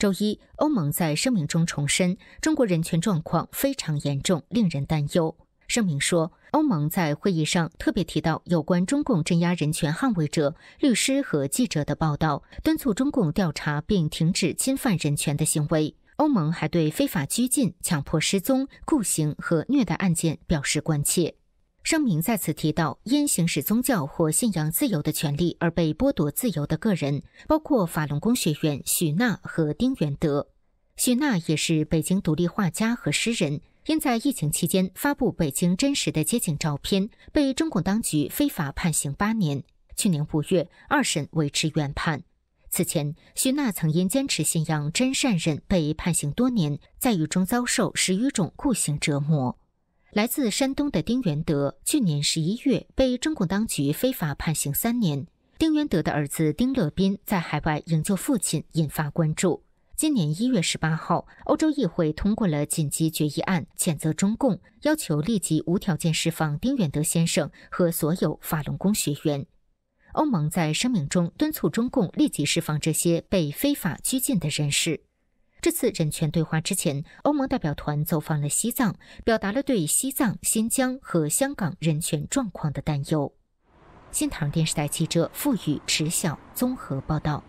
周一，欧盟在声明中重申，中国人权状况非常严重，令人担忧。声明说，欧盟在会议上特别提到有关中共镇压人权捍卫者、律师和记者的报道，敦促中共调查并停止侵犯人权的行为。欧盟还对非法拘禁、强迫失踪、酷刑和虐待案件表示关切。声明再次提到，因行使宗教或信仰自由的权利而被剥夺自由的个人，包括法轮功学员许娜和丁元德。许娜也是北京独立画家和诗人，因在疫情期间发布北京真实的街景照片，被中共当局非法判刑八年。去年五月，二审维持原判。此前，许娜曾因坚持信仰真善任被判刑多年，在狱中遭受十余种酷刑折磨。来自山东的丁元德去年十一月被中共当局非法判刑三年。丁元德的儿子丁乐斌在海外营救父亲，引发关注。今年一月十八号，欧洲议会通过了紧急决议案，谴责中共，要求立即无条件释放丁元德先生和所有法轮功学员。欧盟在声明中敦促中共立即释放这些被非法拘禁的人士。这次人权对话之前，欧盟代表团走访了西藏，表达了对西藏、新疆和香港人权状况的担忧。新唐电视台记者傅宇、迟晓综合报道。